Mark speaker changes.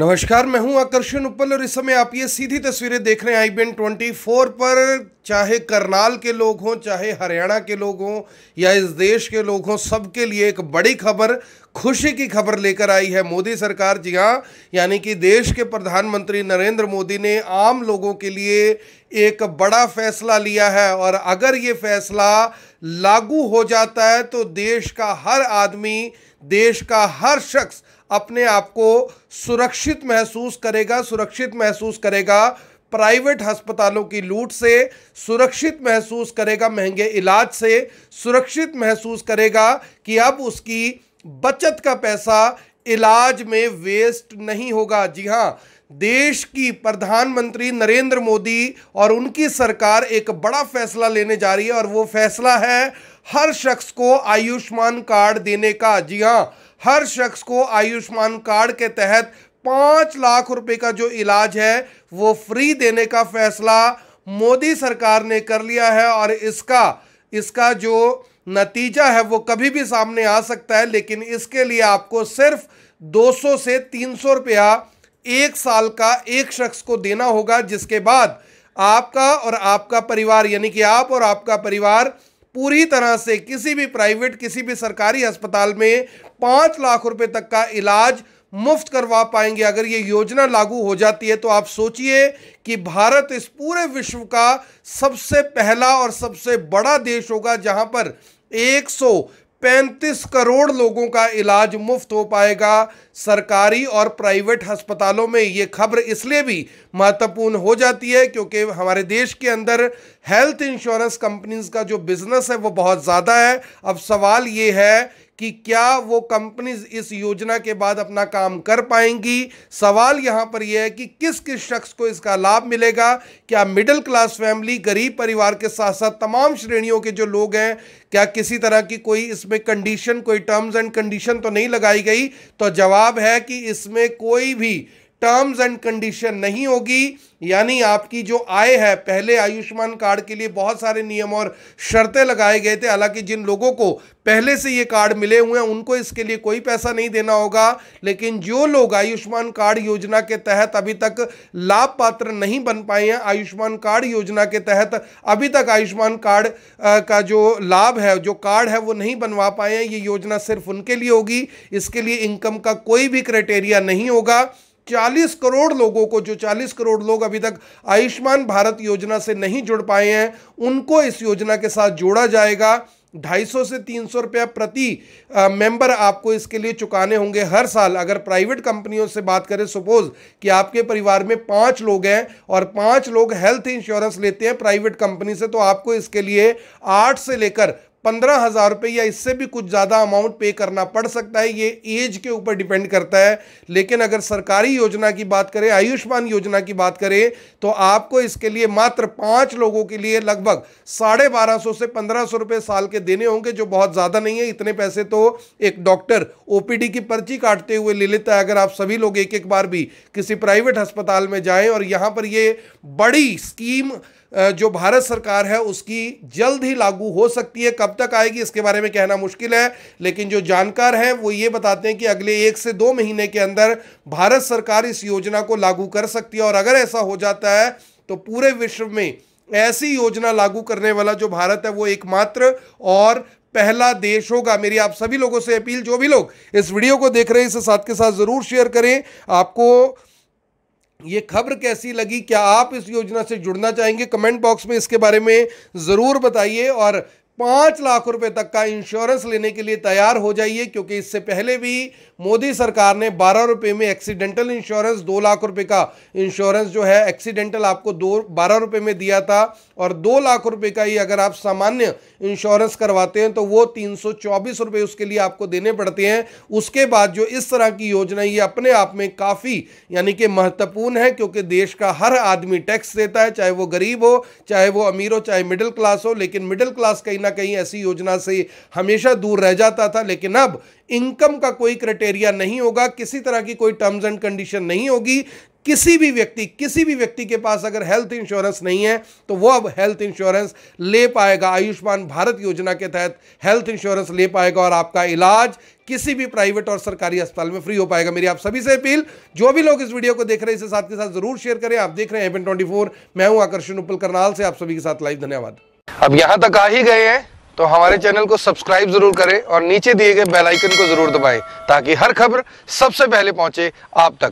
Speaker 1: नमस्कार मैं हूं आकर्षण उपल और इस समय आप ये सीधी तस्वीरें देख रहे हैं I B N twenty four पर चाहे करनाल के लोग हों चाहे हरियाणा के लोग हों या इस देश के लोग हों सबके लिए एक बड़ी खबर खुशी की खबर लेकर आई है मोदी सरकार जी हाँ यानी कि देश के प्रधानमंत्री नरेंद्र मोदी ने आम लोगों के लिए एक बड़ा फैसला लिया है और अगर ये फैसला लागू हो जाता है तो देश का हर आदमी देश का हर शख्स अपने आप को सुरक्षित महसूस करेगा सुरक्षित महसूस करेगा प्राइवेट अस्पतालों की लूट से सुरक्षित महसूस करेगा महंगे इलाज से सुरक्षित महसूस करेगा कि अब उसकी बचत का पैसा इलाज में वेस्ट नहीं होगा जी हाँ देश की प्रधानमंत्री नरेंद्र मोदी और उनकी सरकार एक बड़ा फैसला लेने जा रही है और वो फैसला है हर शख्स को आयुष्मान कार्ड देने का जी हाँ हर शख्स को आयुष्मान कार्ड के तहत पाँच लाख रुपए का जो इलाज है वो फ्री देने का फैसला मोदी सरकार ने कर लिया है और इसका इसका जो नतीजा है वो कभी भी सामने आ सकता है लेकिन इसके लिए आपको सिर्फ 200 से 300 रुपया एक साल का एक शख्स को देना होगा जिसके बाद आपका और आपका परिवार यानी कि आप और आपका परिवार पूरी तरह से किसी भी प्राइवेट किसी भी सरकारी अस्पताल में पाँच लाख रुपए तक का इलाज मुफ्त करवा पाएंगे अगर ये योजना लागू हो जाती है तो आप सोचिए कि भारत इस पूरे विश्व का सबसे पहला और सबसे बड़ा देश होगा जहां पर 135 करोड़ लोगों का इलाज मुफ्त हो पाएगा सरकारी और प्राइवेट अस्पतालों में ये खबर इसलिए भी महत्वपूर्ण हो जाती है क्योंकि हमारे देश के अंदर हेल्थ इंश्योरेंस कंपनीज का जो बिजनेस है वो बहुत ज़्यादा है अब सवाल ये है कि क्या वो कंपनीज इस योजना के बाद अपना काम कर पाएंगी सवाल यहां पर यह है कि किस किस शख्स को इसका लाभ मिलेगा क्या मिडिल क्लास फैमिली गरीब परिवार के साथ साथ तमाम श्रेणियों के जो लोग हैं क्या किसी तरह की कोई इसमें कंडीशन कोई टर्म्स एंड कंडीशन तो नहीं लगाई गई तो जवाब है कि इसमें कोई भी टर्म्स एंड कंडीशन नहीं होगी यानी आपकी जो आय है पहले आयुष्मान कार्ड के लिए बहुत सारे नियम और शर्तें लगाए गए थे हालांकि जिन लोगों को पहले से ये कार्ड मिले हुए हैं उनको इसके लिए कोई पैसा नहीं देना होगा लेकिन जो लोग आयुष्मान कार्ड योजना के तहत अभी तक लाभ पात्र नहीं बन पाए हैं आयुष्मान कार्ड योजना के तहत अभी तक आयुष्मान कार्ड का जो लाभ है जो कार्ड है वो नहीं बनवा पाए हैं ये योजना सिर्फ उनके लिए होगी इसके लिए इनकम का कोई भी क्राइटेरिया नहीं होगा 40 करोड़ लोगों को जो 40 करोड़ लोग अभी तक आयुष्मान भारत योजना से नहीं जुड़ पाए हैं उनको इस योजना के साथ जोड़ा जाएगा 250 से 300 रुपया प्रति मेंबर आपको इसके लिए चुकाने होंगे हर साल अगर प्राइवेट कंपनियों से बात करें सपोज कि आपके परिवार में पांच लोग हैं और पांच लोग हेल्थ इंश्योरेंस लेते हैं प्राइवेट कंपनी से तो आपको इसके लिए आठ से लेकर पंद्रह हज़ार रुपये या इससे भी कुछ ज़्यादा अमाउंट पे करना पड़ सकता है ये एज के ऊपर डिपेंड करता है लेकिन अगर सरकारी योजना की बात करें आयुष्मान योजना की बात करें तो आपको इसके लिए मात्र पाँच लोगों के लिए लगभग साढ़े बारह सौ से पंद्रह सौ रुपये साल के देने होंगे जो बहुत ज़्यादा नहीं है इतने पैसे तो एक डॉक्टर ओ की पर्ची काटते हुए ले लेता है अगर आप सभी लोग एक एक बार भी किसी प्राइवेट अस्पताल में जाएँ और यहाँ पर ये बड़ी स्कीम जो भारत सरकार है उसकी जल्द ही लागू हो सकती है कब तक आएगी इसके बारे में कहना मुश्किल है लेकिन जो जानकार हैं वो ये बताते हैं कि अगले एक से दो महीने के अंदर भारत सरकार इस योजना को लागू कर सकती है और अगर ऐसा हो जाता है तो पूरे विश्व में ऐसी योजना लागू करने वाला जो भारत है वो एकमात्र और पहला देश होगा मेरी आप सभी लोगों से अपील जो भी लोग इस वीडियो को देख रहे हैं इसे साथ के साथ ज़रूर शेयर करें आपको ये खबर कैसी लगी क्या आप इस योजना से जुड़ना चाहेंगे कमेंट बॉक्स में इसके बारे में ज़रूर बताइए और पाँच लाख रुपए तक का इंश्योरेंस लेने के लिए तैयार हो जाइए क्योंकि इससे पहले भी मोदी सरकार ने बारह रुपये में एक्सीडेंटल इंश्योरेंस दो लाख रुपए का इंश्योरेंस जो है एक्सीडेंटल आपको दो बारह रुपये में दिया था और दो लाख रुपए का ही अगर आप सामान्य इंश्योरेंस करवाते हैं तो वो तीन सौ चौबीस उसके लिए आपको देने पड़ते हैं उसके बाद जो इस तरह की योजना ये अपने आप में काफ़ी यानी कि महत्वपूर्ण है क्योंकि देश का हर आदमी टैक्स देता है चाहे वो गरीब हो चाहे वो अमीर हो चाहे मिडिल क्लास हो लेकिन मिडिल क्लास कहीं ना ना कहीं ऐसी योजना से हमेशा दूर रह जाता था लेकिन अब इनकम का कोई क्राइटेरिया नहीं होगा किसी तरह की कोई टर्म्स एंड कंडीशन नहीं होगी किसी भी व्यक्ति किसी भी व्यक्ति के पास अगर हेल्थ इंश्योरेंस नहीं है तो वो अब हेल्थ इंश्योरेंस ले पाएगा आयुष्मान भारत योजना के तहत हेल्थ इंश्योरेंस ले पाएगा और आपका इलाज किसी भी प्राइवेट और सरकारी अस्पताल में फ्री हो पाएगा मेरी आप सभी से अपील जो भी लोग इस वीडियो को देख रहे हैं इसे साथ के साथ जरूर शेयर करें आप देख रहे हैं एवन ट्वेंटी मैं हूं आकर्षण उपल करनाल से आप सभी के साथ लाइव धन्यवाद अब यहाँ तक आ ही गए हैं तो हमारे चैनल को सब्सक्राइब जरूर करें और नीचे दिए गए बेल आइकन को जरूर दबाएं ताकि हर खबर सबसे पहले पहुंचे आप तक